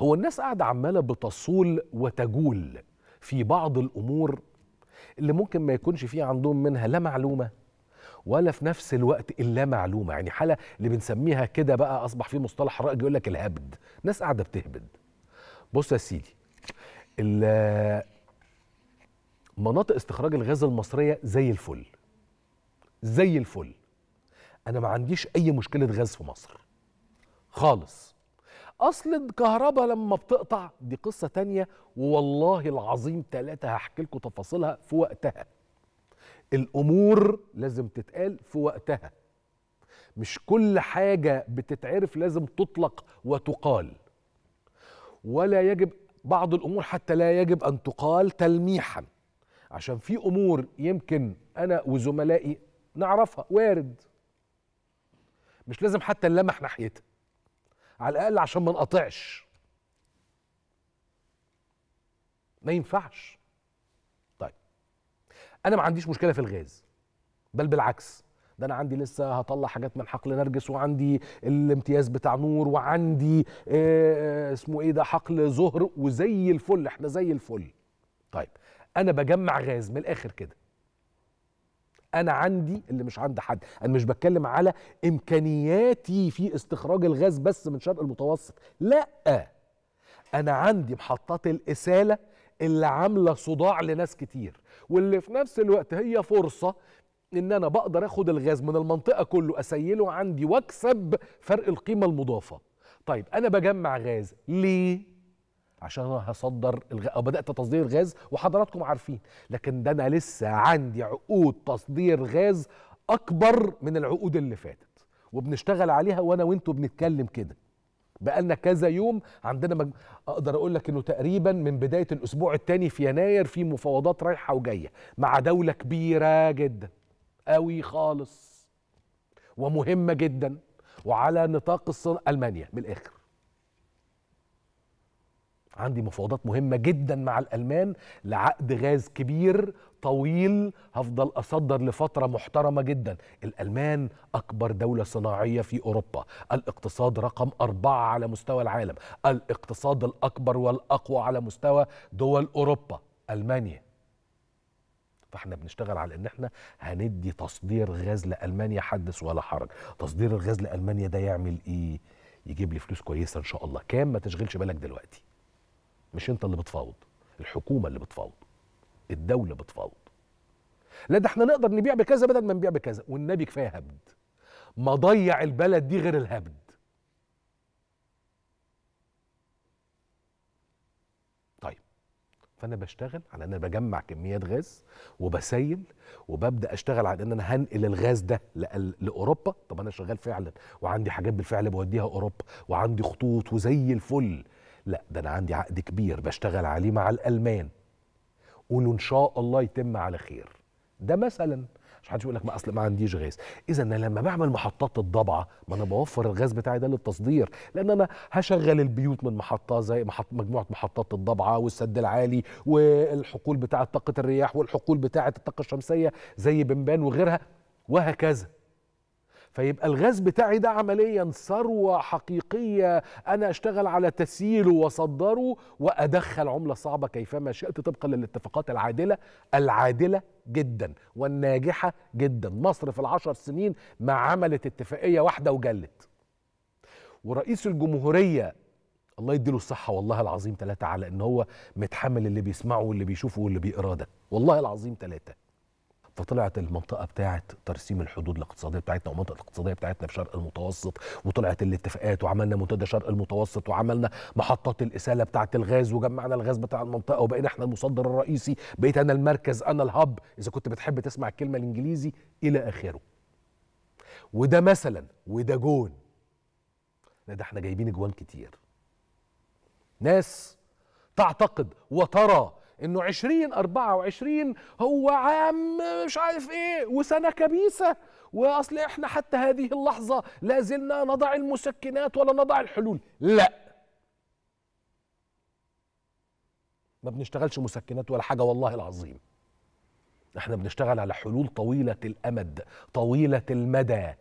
هو الناس قاعدة عمالة بتصول وتجول في بعض الأمور اللي ممكن ما يكونش فيه عندهم منها لا معلومة ولا في نفس الوقت اللا معلومة يعني حالة اللي بنسميها كده بقى أصبح في مصطلح رائج يقول لك الهبد ناس قاعدة بتهبد بص يا سيدي مناطق استخراج الغاز المصرية زي الفل زي الفل أنا ما عنديش أي مشكلة غاز في مصر خالص اصل الكهرباء لما بتقطع دي قصه تانية والله العظيم ثلاثه هحكي لكم تفاصيلها في وقتها الامور لازم تتقال في وقتها مش كل حاجه بتتعرف لازم تطلق وتقال ولا يجب بعض الامور حتى لا يجب ان تقال تلميحا عشان في امور يمكن انا وزملائي نعرفها وارد مش لازم حتى نلمح ناحيتها على الاقل عشان ما نقطعش ما ينفعش طيب انا ما عنديش مشكله في الغاز بل بالعكس ده انا عندي لسه هطلع حاجات من حقل نرجس وعندي الامتياز بتاع نور وعندي إيه اسمه ايه ده حقل زهر وزي الفل احنا زي الفل طيب انا بجمع غاز من الاخر كده انا عندي اللي مش عند حد انا مش بتكلم على امكانياتي في استخراج الغاز بس من شرق المتوسط لا انا عندي محطات الاساله اللي عامله صداع لناس كتير واللي في نفس الوقت هي فرصه ان انا بقدر اخد الغاز من المنطقه كله اسيله عندي واكسب فرق القيمه المضافه طيب انا بجمع غاز ليه عشان انا هصدر الغ... أو بدات تصدير غاز وحضراتكم عارفين لكن ده انا لسه عندي عقود تصدير غاز اكبر من العقود اللي فاتت وبنشتغل عليها وانا وانتوا بنتكلم كده بقالنا كذا يوم عندنا مج... اقدر اقول لك انه تقريبا من بدايه الاسبوع الثاني في يناير في مفاوضات رايحه وجايه مع دوله كبيره جدا قوي خالص ومهمه جدا وعلى نطاق الصن المانيا من الاخر عندي مفاوضات مهمه جدا مع الالمان لعقد غاز كبير طويل هفضل اصدر لفتره محترمه جدا الالمان اكبر دوله صناعيه في اوروبا الاقتصاد رقم أربعة على مستوى العالم الاقتصاد الاكبر والاقوى على مستوى دول اوروبا المانيا فاحنا بنشتغل على ان احنا هندي تصدير غاز لالمانيا حدث ولا حرج تصدير الغاز لالمانيا ده يعمل ايه يجيب لي فلوس كويسه ان شاء الله كام ما تشغلش بالك دلوقتي مش انت اللي بتفاوض الحكومه اللي بتفاوض الدوله بتفاوض لا ده احنا نقدر نبيع بكذا بدل ما نبيع بكذا والنبي كفايه هبد ما ضيع البلد دي غير الهبد طيب فانا بشتغل على ان انا بجمع كميات غاز وبسيل وببدا اشتغل على ان انا هنقل الغاز ده لاوروبا طب انا شغال فعلا وعندي حاجات بالفعل بوديها اوروبا وعندي خطوط وزي الفل لا ده انا عندي عقد كبير بشتغل عليه مع الالمان قولوا ان شاء الله يتم على خير ده مثلا مش حدش يقول لك ما اصل ما عنديش غاز اذا انا لما بعمل محطات الضبعه ما انا بوفر الغاز بتاعي ده للتصدير لان انا هشغل البيوت من محطه زي محط مجموعه محطات الضبعه والسد العالي والحقول بتاعه طاقه الرياح والحقول بتاعه الطاقه الشمسيه زي بنبان وغيرها وهكذا فيبقى الغاز بتاعي ده عمليا ثروة حقيقية أنا أشتغل على تسييله وصدره وأدخل عملة صعبة كيفما شئت طبقا للاتفاقات العادلة العادلة جدا والناجحة جدا مصر في العشر سنين ما عملت اتفاقية واحدة وجلت ورئيس الجمهورية الله يديله الصحة والله العظيم ثلاثة على إن هو متحمل اللي بيسمعه واللي بيشوفه واللي بيقراه ده والله العظيم ثلاثة فطلعت المنطقه بتاعه ترسيم الحدود الاقتصاديه بتاعتنا والمنطقه الاقتصاديه بتاعتنا في شرق المتوسط وطلعت الاتفاقات وعملنا منتدى شرق المتوسط وعملنا محطات الاساله بتاعه الغاز وجمعنا الغاز بتاع المنطقه وبقينا احنا المصدر الرئيسي بقيت انا المركز انا الهب اذا كنت بتحب تسمع الكلمه الانجليزي الى اخره وده مثلا وده جون لا ده احنا جايبين جوان كتير ناس تعتقد وترى انه 20 24 هو عام مش عارف ايه وسنه كبيسه واصل احنا حتى هذه اللحظه لا زلنا نضع المسكنات ولا نضع الحلول لا ما بنشتغلش مسكنات ولا حاجه والله العظيم احنا بنشتغل على حلول طويله الامد طويله المدى